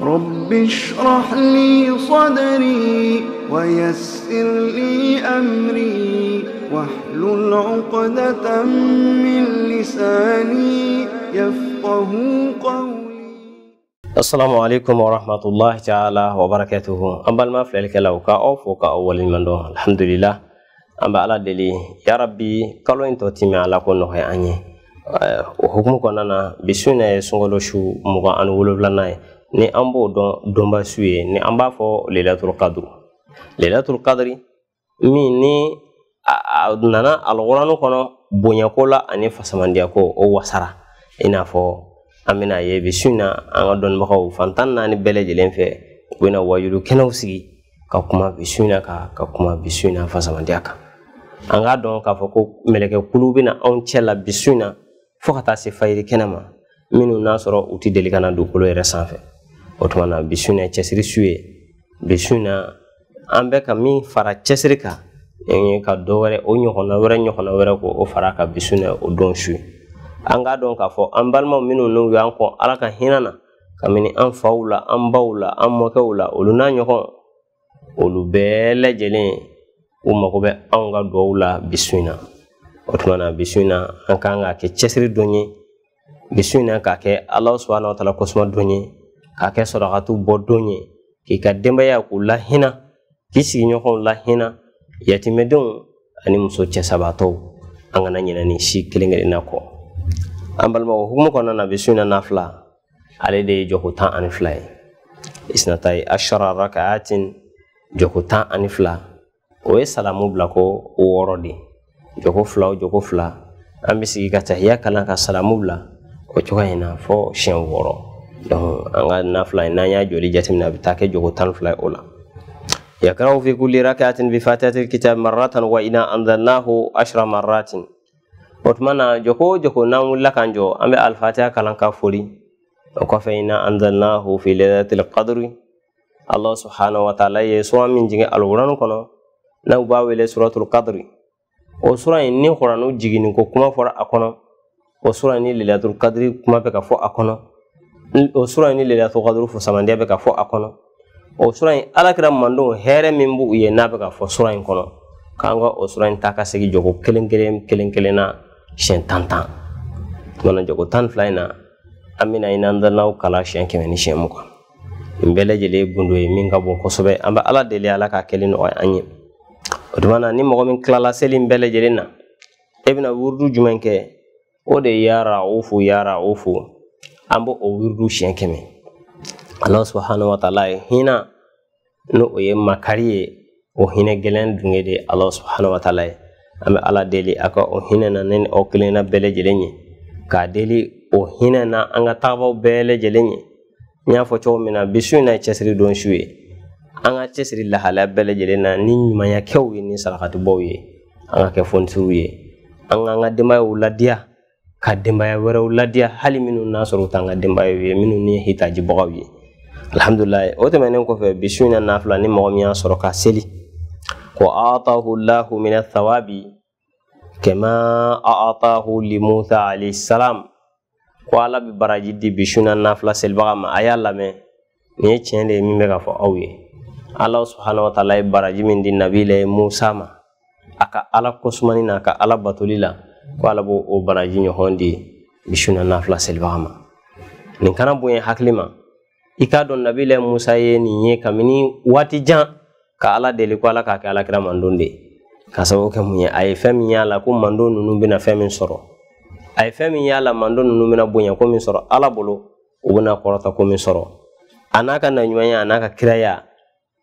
رب اشرح لي صدري ويسر لي أمري واحلل عقدة من لساني يفقه قولي السلام عليكم ورحمة الله تعالى وبركاته أما ما في ذلك لو كأوف وكأول من دون الحمد لله أما على دلي يا ربي كلو انتو تيمي على كل أني وحكمك أننا kɔnɔna na bi su in na ni an b'o dɔn dɔnba su ye ni an b'a fɔ lelatul kadiri lelatul kadiri min ni a nana alukɔrɔnin kɔnɔ bonyako la ani fasamandiyako o wasara i n'a fɔ an bɛna ye bi su in na an ka dɔnnibagaw fantan naani bɛɛ lajɛlen fɛ u bɛna wajulu kɛnɛw sigi ka kuma bi su in na ka ka kuma bi su in na fasamandiya kan an k'a dɔn k'a fɔ ko mɛlɛkɛkulu bɛna anw cɛ la bi su in na fo ka taa se fajiri kɛnɛ ma minnu n'a sɔrɔ u tɛ deli ka na dugukolo yɛrɛ sanfɛ o tuma na bi su in na cɛsiri su ye bi na an bɛ ka min fara cɛsiri kan ka dɔ wɛrɛ o ɲɔgɔnna wɛrɛ ɲɔgɔnna wɛrɛ ko o fara ka bi na o don su ye an k'a dɔn k'a fɔ an balimaw minnu n'u y'an kɔ ala ka hinɛ na kabini an faw la an baw la an mɔkɛw la olu n'a ɲɔgɔn olu bɛɛ lajɛlen u mago bɛ anw ka duwawu la bi na o tuma na bi su in na an kan k'a kɛ cɛsiri don ye bi su in na k'a kɛ ala subahana wataala kosuma don ye k'a kɛ sɔrɔkatu bɔ don ye k'i ka denbaya k'u lahina k'i sigiɲɔgɔnw lahina yatimɛdenw ani muso cɛsabaatɔw an kana ɲinɛ ni si kelen kelenna kɔ an balima o hukumu kɔnɔna na bisu na na fila ale de ye jɔko tan ani fila ye isnata ye ashara rakaatin jɔko tan ani fila o ye salamu bila ko wɔɔrɔ de jɔko fila o jɔko fila an bɛ sigi ka tahiya kalan ka salamu bila o cogoya in na fɔ siɲɛ wɔɔrɔ an ka na fila in n'an y'a joli jateminɛ a bɛ taa kɛ jogo tan fila ye o la يقرأ في كل ركعة بفاتحة الكتاب مرة وإنا أنزلناه عشر مرات وتمنى جوكو جوكو نام لك أنجو أم الفاتحة كلام كافوري وكفى إنا أنزلناه في ليلة القدر الله سبحانه وتعالى يسوع من جنة القرآن كنا نوبا ولا سورة القدر وسورة إني قرآن جيني كوكما فور أكونا وسورة إني ليلة القدر كما بكفو أكونا o sura ni lelatul kadiri fo samandiya bɛ ka fɔ a kɔnɔ o sura in alakira mandenw hɛrɛ min b'u ye n'a bɛ ka fɔ sura in kɔnɔ k'an ka o sura in ta ka segin jogo kelen kelen kelen kelen na siɲɛ tan tan tumana jogo tan fila in na an bɛna n'an dalaw kala siɲɛ kɛmɛ ni siɲɛ mugan nin bɛɛ lajɛlen gundo ye min ka bon kosɛbɛ an bɛ ala deli ala k'a kɛli nɔgɔya an ye o tuma na ni mɔgɔ min tilala seli in bɛɛ lajɛlen na e bɛna wurudu jumɛn kɛ o de ye ya raufu ya raufu an b'o wurdu siɲɛ kɛmɛ alahu subahana wataala ye hinɛ n'o o ye makari ye o hinɛ gɛlɛn dunge de ye alahu subahana wataala ye an bɛ ala deli a ka o hinɛ na ne ni aw kelenna bɛɛ lajɛlen ye k'a deli o hinɛ na an ka taabaw bɛɛ lajɛlen ye n y'a fɔ cogo min na bi su in na cɛsiri don su ye an ka cɛsiri lahalaya bɛɛ lajɛlen na ni ɲumanyakɛw ye ni sarakatibɔw ye an ka kɛ fonisiw ye an k'an ka denbayaw ladiya ka denbaya wɛrɛw ladiya hali minnu n'a sɔrɔ t'an ka denbayaw ye minnu ni hitajibagaw ye alhamdulilayi o tɛmɛnen kɔfɛ bi na n'a fila ni mɔgɔ min y'a sɔrɔ ka seli ko aatahu llahu min athawabi kama aatahu limusa alayhi salam ko ala bi baraji di bi na n'a fila selibaga ma a y'a lamɛn nin ye tiɲɛ de ye min bɛ ka fɔ aw ye ala subhanahu wa taala ye baraji min di nabila ye musa ma a ka ala kosumani n'a ka ala batoli la ko ala b'o o baraji ɲɔgɔn di misiw na ma nin kana bonya hakili ma i k'a dɔn nabila musa ye nin ye kabini waati jan ka ala deli ko ala k'a kɛ alakira mandon de ka sababu kɛ mun ye a ye fɛn min y'a la ko mandon ninnu bɛna fɛn min sɔrɔ a ye fɛn min y'a la mandon ninnu bɛna bonya ko min sɔrɔ ala bolo u bɛna kɔrɔta ko min sɔrɔ a n'a ka naɲumanya a n'a ka kiraya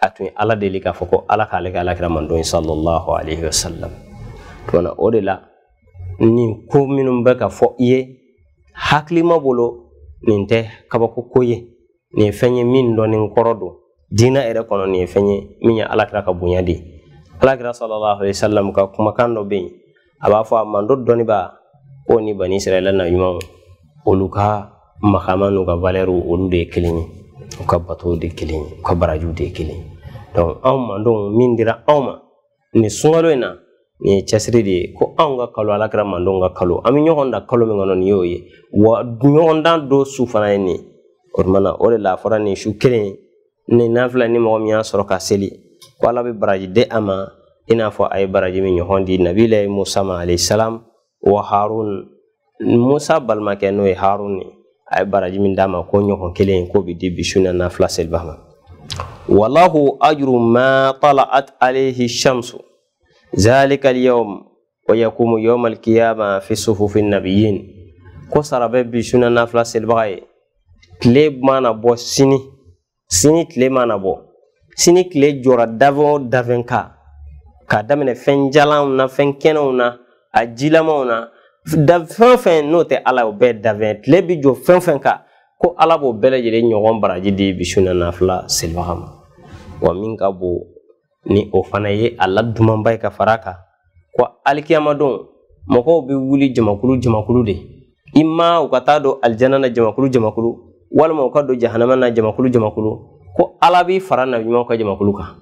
a tun ye ala deli k'a fɔ ko ala k'ale kɛ alakira mandon ye sallallahu alaihi wasallam o de la ni ko minnu bɛ ka fɔ i ye hakilima bolo nin tɛ kabako ko ye nin ye fɛn ye min dɔnnin kɔrɔ don diinɛ yɛrɛ kɔnɔ nin ye fɛn ye min ye alakira ka bonya de ye alakira sallallahu alaihi wasallam ka kumakan dɔ bɛ yen a b'a fɔ a mando dɔnniba ko ni bani israɛla na ɲumanw olu ka makama n'u ka valɛriw olu de ye kelen ye u ka batow de kelen ye u ka barajiw de kelen ye anw mandenw min dira anw ma nin sunkalo in na ni ye cɛsiri de ye ko anw ka kalo alakira mandenw ka kalo an bɛ ɲɔgɔn da kalo min kɔnɔ nin y'o ye wa ɲɔgɔndan do su fana ye nin o tuma o de la a fɔra nin su kelen nin n'an ni mɔgɔ min y'a sɔrɔ ka seli ko ala bɛ baraji de a ma i n'a fɔ a ye baraji min ɲɔgɔn di nabila musa ma alayhi salam wa harun musa balimakɛ n'o ye harun ni a ye baraji min d'a ma ko ɲɔgɔn kelen k'o bi di bisu na nafila seliba ma walahu ajuru ma talaat alayhi shamsu zalika alyawm wa yakumu yawm alqiyama fi sufufi nabiyyin ko sarabe bi suna nafila selibaga ye tile mana bɔ sini sini tile mana bɔ sini tile jɔra dafɛn o dafɛn kan k'a daminɛ fɛn jalanw na fɛn kɛnɛw na a jilamanw na fɛn o fɛn n'o tɛ ala o bɛɛ dafɛn tile bi jɔ fɛn o fɛn kan ko ala b'o bɛɛ lajɛlen ɲɔgɔn baraji di bi suna nafila selibaga ma wa min ka bon ni o fana ye a la ye ka far'a kan ko alikiyamadon mɔgɔw bɛ wuli jamakulu jamakulu de i ma u ka taa don alijana na jamakulu jamakulu walima u ka don jahanama na jamakulu jamakulu ko ala b'i fara na ka jamakulu kan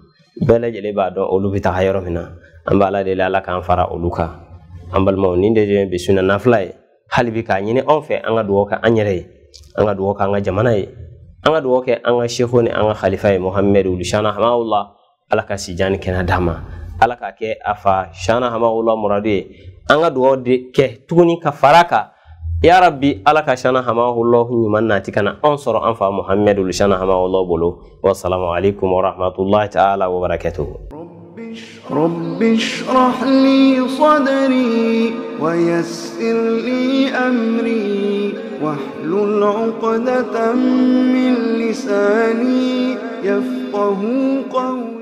bɛɛ lajɛlen b'a dɔn olu bɛ taga yɔrɔ min na an bɛ ala ala k'an fara olu kan an balimaw nin de ye bi sunna nafila ye hali bi k'a ɲini anw fɛ an ka dugawu kɛ an yɛrɛ ye an ka dugawu kɛ an ka jamana ye an ka dugawu kɛ an ka seho ni an ka khalifa ye muhamɛdi ulusana hamawula alaka ka sijan ni kɛnɛya d'a ma ala k'a kɛ shana hamawula muradu ye an ka dugawu de kɛ tuguni ka fara kan yarabi ala ka shana ansoro anfa nati lishana hama ula bulu wa muhammadul shana wa rahmatullahi ta'ala wa barakatuhu رب اشرح لي صدري ويسر لي أمري واحلل عقدة من لساني يفقه قولي